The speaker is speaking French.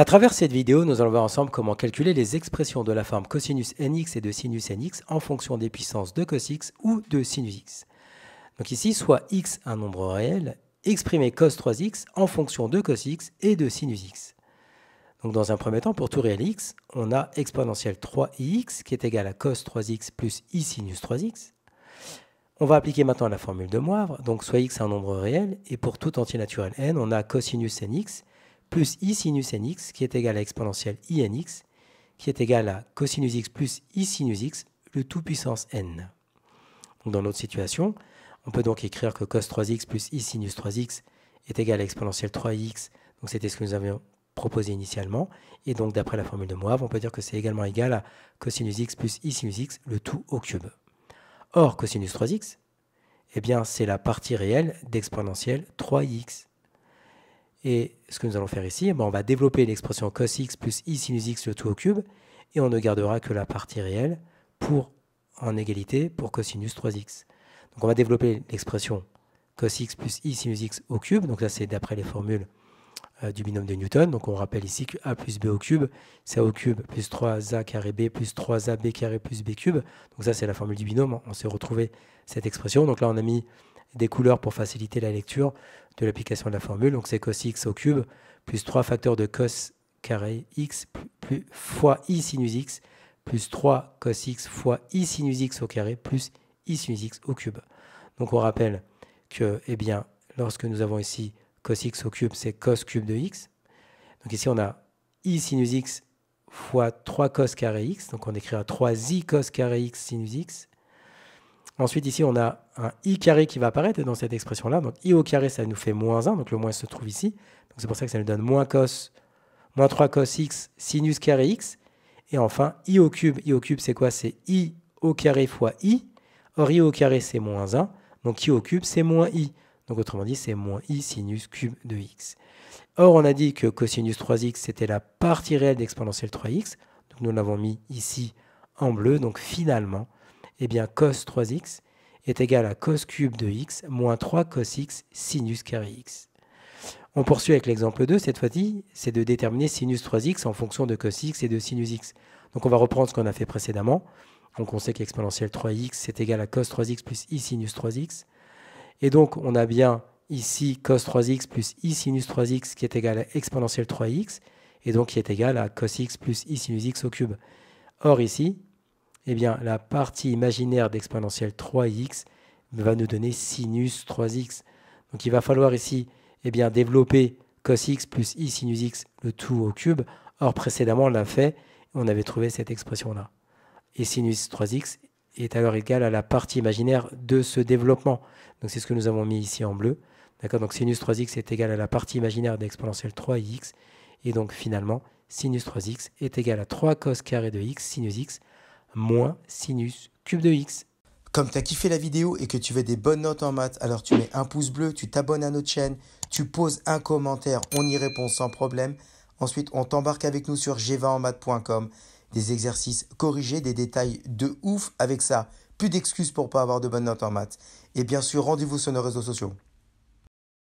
À travers cette vidéo, nous allons voir ensemble comment calculer les expressions de la forme cosinus nx et de sinus nx en fonction des puissances de cos x ou de sinus x. Donc ici, soit x un nombre réel, exprimer cos 3x en fonction de cos x et de sinus x. Donc dans un premier temps, pour tout réel x, on a exponentielle 3 x qui est égal à cos 3x plus i sinus 3x. On va appliquer maintenant la formule de Moivre, donc soit x un nombre réel, et pour tout entier naturel n, on a cosinus nx plus i sinus nx qui est égal à exponentielle i nx qui est égal à cosinus x plus i sinus x, le tout puissance n. dans notre situation, on peut donc écrire que cos 3x plus i sinus 3x est égal à exponentielle 3x, donc c'était ce que nous avions proposé initialement, et donc d'après la formule de Moivre, on peut dire que c'est également égal à cosinus x plus i sinus x, le tout au cube. Or, cosinus 3x, eh bien c'est la partie réelle d'exponentielle 3x. Et ce que nous allons faire ici, eh ben, on va développer l'expression cos x plus i sinus x le tout au cube, et on ne gardera que la partie réelle pour en égalité pour cosinus 3x. Donc on va développer l'expression cos x plus i sinus x au cube, donc ça c'est d'après les formules euh, du binôme de Newton. Donc on rappelle ici que a plus b au cube, c'est a au cube plus 3a carré b plus 3ab carré plus b cube. Donc ça c'est la formule du binôme, on s'est retrouvé cette expression. Donc là on a mis des couleurs pour faciliter la lecture de l'application de la formule. Donc c'est cos x au cube plus 3 facteurs de cos carré x plus, fois i sinus x plus 3 cos x fois i sinus x au carré plus i sinus x au cube. Donc on rappelle que eh bien, lorsque nous avons ici cos x au cube, c'est cos cube de x. Donc ici on a i sinus x fois 3 cos carré x, donc on écrira 3 i cos carré x sinus x Ensuite, ici, on a un i carré qui va apparaître dans cette expression-là. Donc, i au carré, ça nous fait moins 1. Donc, le moins se trouve ici. Donc, c'est pour ça que ça nous donne moins cos, moins 3 cos x sinus carré x. Et enfin, i au cube. i au cube, c'est quoi C'est i au carré fois i. Or, i au carré, c'est moins 1. Donc, i au cube, c'est moins i. Donc, autrement dit, c'est moins i sinus cube de x. Or, on a dit que cosinus 3x, c'était la partie réelle d'exponentielle 3x. Donc, nous l'avons mis ici en bleu. Donc, finalement, et eh bien cos 3x est égal à cos cube de x moins 3 cos x sinus carré x. On poursuit avec l'exemple 2, cette fois-ci, c'est de déterminer sinus 3x en fonction de cos x et de sinus x. Donc on va reprendre ce qu'on a fait précédemment. Donc on sait l'exponentielle 3x, est égal à cos 3x plus i sinus 3x. Et donc on a bien ici cos 3x plus i sinus 3x qui est égal à exponentielle 3x, et donc qui est égal à cos x plus i sinus x au cube. Or ici, eh bien, la partie imaginaire d'exponentielle 3x va nous donner sinus 3x. Donc il va falloir ici eh bien, développer cos x plus i sinus x, le tout au cube. Or, précédemment, on l'a fait, on avait trouvé cette expression-là. Et sinus 3x est alors égal à la partie imaginaire de ce développement. Donc c'est ce que nous avons mis ici en bleu. D'accord Donc sinus 3x est égal à la partie imaginaire d'exponentielle 3x. Et donc finalement, sinus 3x est égal à 3 cos carré de x sinus x moins sinus cube de x. Comme tu as kiffé la vidéo et que tu veux des bonnes notes en maths, alors tu mets un pouce bleu, tu t'abonnes à notre chaîne, tu poses un commentaire, on y répond sans problème. Ensuite, on t'embarque avec nous sur g 20 Des exercices corrigés, des détails de ouf avec ça. Plus d'excuses pour pas avoir de bonnes notes en maths. Et bien sûr, rendez-vous sur nos réseaux sociaux.